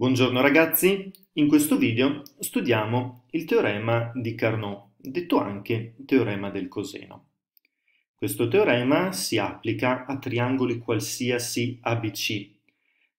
Buongiorno ragazzi, in questo video studiamo il teorema di Carnot, detto anche teorema del coseno. Questo teorema si applica a triangoli qualsiasi ABC,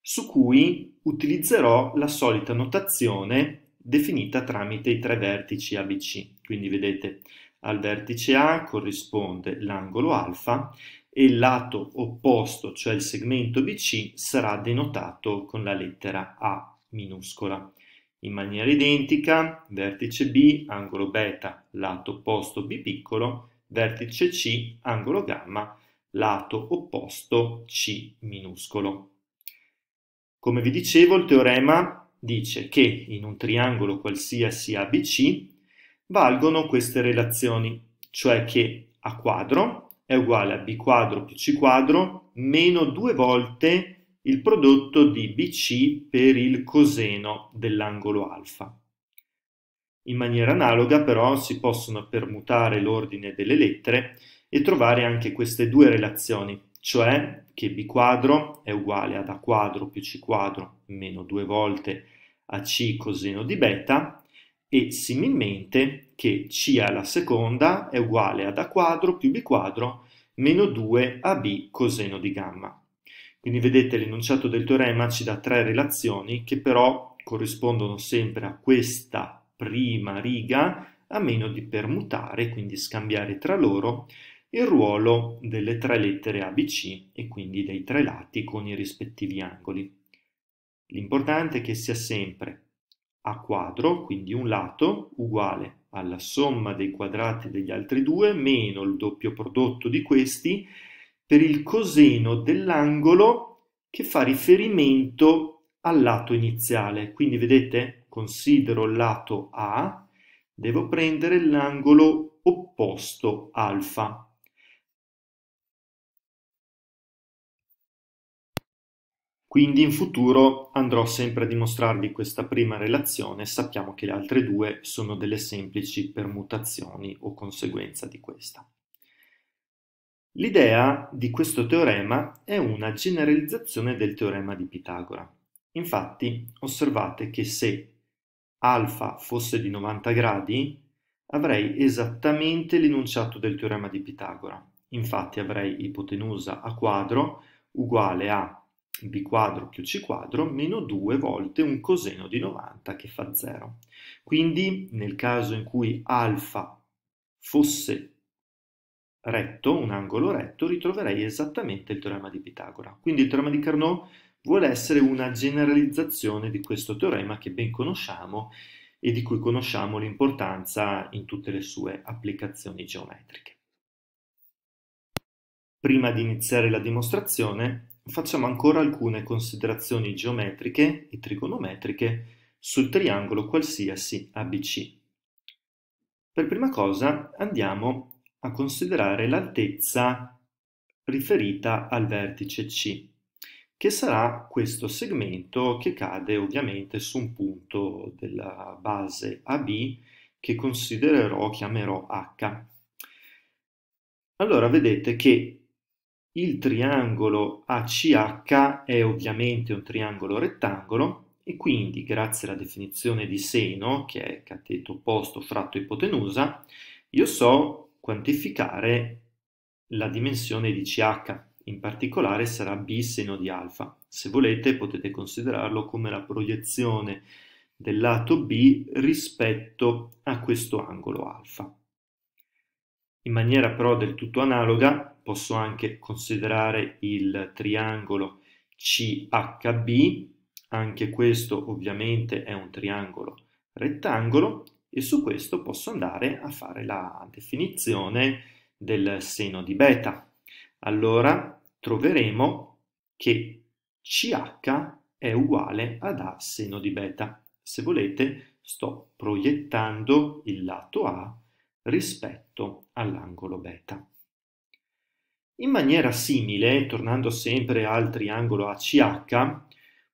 su cui utilizzerò la solita notazione definita tramite i tre vertici ABC. Quindi vedete, al vertice A corrisponde l'angolo alfa e il lato opposto, cioè il segmento BC, sarà denotato con la lettera A minuscola. In maniera identica, vertice B, angolo beta, lato opposto B piccolo, vertice C, angolo gamma, lato opposto C minuscolo. Come vi dicevo, il teorema dice che in un triangolo qualsiasi ABC valgono queste relazioni, cioè che A quadro è uguale a B quadro più C quadro meno due volte il prodotto di Bc per il coseno dell'angolo alfa. In maniera analoga però si possono permutare l'ordine delle lettere e trovare anche queste due relazioni, cioè che b quadro è uguale ad a quadro più c quadro meno due volte AC coseno di beta e similmente che c alla seconda è uguale ad a quadro più b quadro meno 2 ab coseno di gamma. Quindi vedete l'enunciato del teorema ci dà tre relazioni che però corrispondono sempre a questa prima riga a meno di permutare, quindi scambiare tra loro il ruolo delle tre lettere ABC e quindi dei tre lati con i rispettivi angoli. L'importante è che sia sempre a quadro, quindi un lato, uguale alla somma dei quadrati degli altri due meno il doppio prodotto di questi per il coseno dell'angolo che fa riferimento al lato iniziale. Quindi vedete, considero il lato A, devo prendere l'angolo opposto alfa. Quindi in futuro andrò sempre a dimostrarvi questa prima relazione, sappiamo che le altre due sono delle semplici permutazioni o conseguenza di questa. L'idea di questo teorema è una generalizzazione del teorema di Pitagora. Infatti, osservate che se alfa fosse di 90 gradi, avrei esattamente l'enunciato del teorema di Pitagora. Infatti avrei ipotenusa a quadro uguale a b quadro più c quadro meno 2 volte un coseno di 90 che fa 0. Quindi nel caso in cui alfa fosse retto, un angolo retto, ritroverei esattamente il teorema di Pitagora. Quindi il teorema di Carnot vuole essere una generalizzazione di questo teorema che ben conosciamo e di cui conosciamo l'importanza in tutte le sue applicazioni geometriche. Prima di iniziare la dimostrazione, facciamo ancora alcune considerazioni geometriche e trigonometriche sul triangolo qualsiasi ABC. Per prima cosa andiamo a considerare l'altezza riferita al vertice C, che sarà questo segmento che cade ovviamente su un punto della base AB che considererò, chiamerò H. Allora vedete che il triangolo ACH è ovviamente un triangolo rettangolo e quindi grazie alla definizione di seno, che è cateto opposto fratto ipotenusa, io so quantificare la dimensione di Ch, in particolare sarà b seno di alfa. Se volete potete considerarlo come la proiezione del lato B rispetto a questo angolo alfa. In maniera però del tutto analoga posso anche considerare il triangolo CHB, anche questo ovviamente è un triangolo rettangolo e su questo posso andare a fare la definizione del seno di beta. Allora troveremo che CH è uguale ad A seno di beta. Se volete sto proiettando il lato A rispetto all'angolo beta. In maniera simile, tornando sempre al triangolo ACH,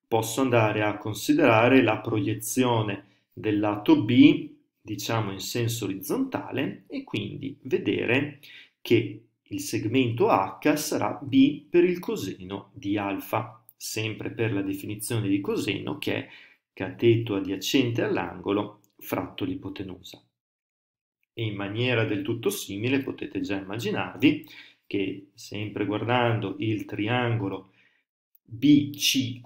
posso andare a considerare la proiezione del lato B diciamo in senso orizzontale e quindi vedere che il segmento H sarà B per il coseno di alfa, sempre per la definizione di coseno che è cateto adiacente all'angolo fratto l'ipotenusa. E in maniera del tutto simile potete già immaginarvi che sempre guardando il triangolo BCH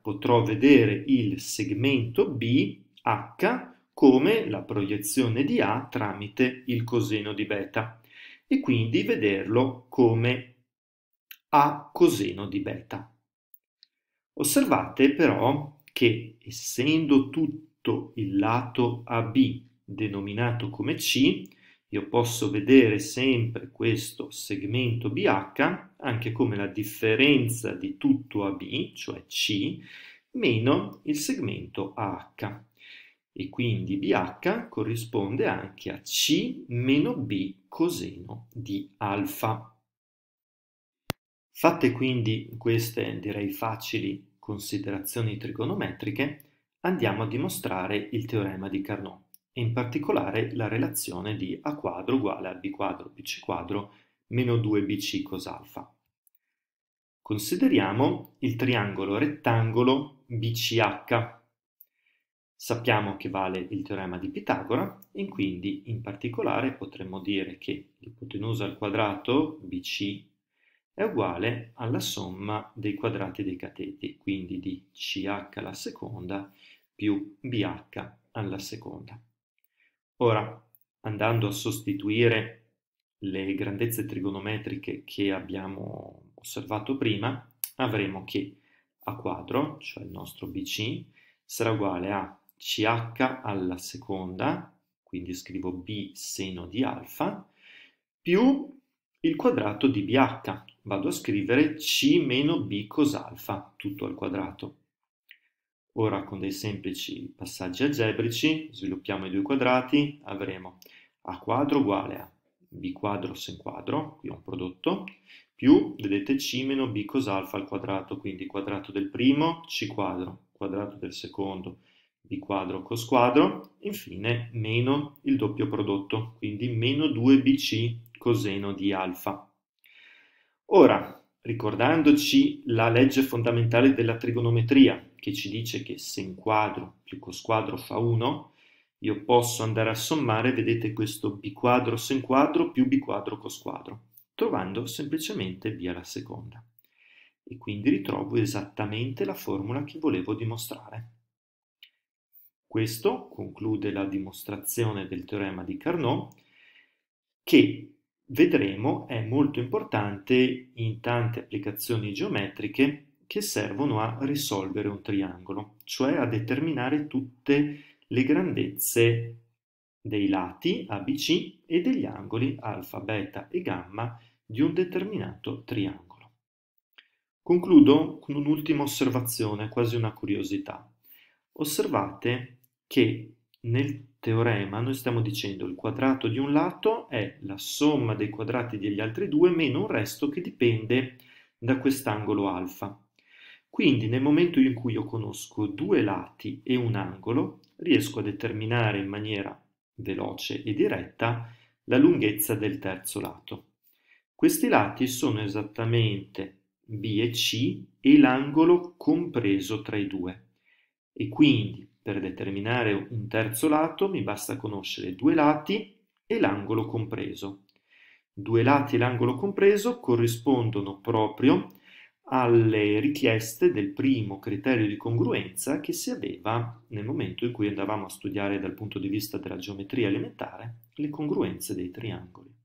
potrò vedere il segmento BH come la proiezione di A tramite il coseno di beta e quindi vederlo come A coseno di beta. Osservate però che essendo tutto il lato AB denominato come C, io posso vedere sempre questo segmento BH anche come la differenza di tutto AB, cioè C, meno il segmento AH e quindi BH corrisponde anche a C meno B coseno di alfa. Fatte quindi queste, direi facili, considerazioni trigonometriche, andiamo a dimostrare il teorema di Carnot e in particolare la relazione di a quadro uguale a b quadro bc quadro meno 2bc cos alfa. Consideriamo il triangolo rettangolo BCH Sappiamo che vale il teorema di Pitagora e quindi in particolare potremmo dire che l'ipotenusa al quadrato, BC, è uguale alla somma dei quadrati dei cateti, quindi di CH alla seconda più BH alla seconda. Ora, andando a sostituire le grandezze trigonometriche che abbiamo osservato prima, avremo che A quadro, cioè il nostro BC, sarà uguale a CH alla seconda, quindi scrivo B seno di alfa, più il quadrato di BH. Vado a scrivere C meno B cosalfa, tutto al quadrato. Ora con dei semplici passaggi algebrici sviluppiamo i due quadrati, avremo A quadro uguale a B quadro sen quadro, qui ho un prodotto, più, vedete, C meno B cosalfa al quadrato, quindi quadrato del primo, C quadro, quadrato del secondo, di quadro cosquadro, infine meno il doppio prodotto, quindi meno 2bc coseno di alfa. Ora, ricordandoci la legge fondamentale della trigonometria, che ci dice che sen quadro più cosquadro fa 1, io posso andare a sommare, vedete questo b quadro sen quadro più b quadro cosquadro, trovando semplicemente via la seconda. E quindi ritrovo esattamente la formula che volevo dimostrare. Questo conclude la dimostrazione del teorema di Carnot che vedremo è molto importante in tante applicazioni geometriche che servono a risolvere un triangolo, cioè a determinare tutte le grandezze dei lati ABC e degli angoli alfa, beta e gamma di un determinato triangolo. Concludo con un'ultima osservazione, quasi una curiosità. Osservate che nel teorema noi stiamo dicendo il quadrato di un lato è la somma dei quadrati degli altri due meno un resto che dipende da quest'angolo alfa. Quindi nel momento in cui io conosco due lati e un angolo, riesco a determinare in maniera veloce e diretta la lunghezza del terzo lato. Questi lati sono esattamente B e C e l'angolo compreso tra i due. E quindi per determinare un terzo lato mi basta conoscere due lati e l'angolo compreso. Due lati e l'angolo compreso corrispondono proprio alle richieste del primo criterio di congruenza che si aveva nel momento in cui andavamo a studiare dal punto di vista della geometria elementare le congruenze dei triangoli.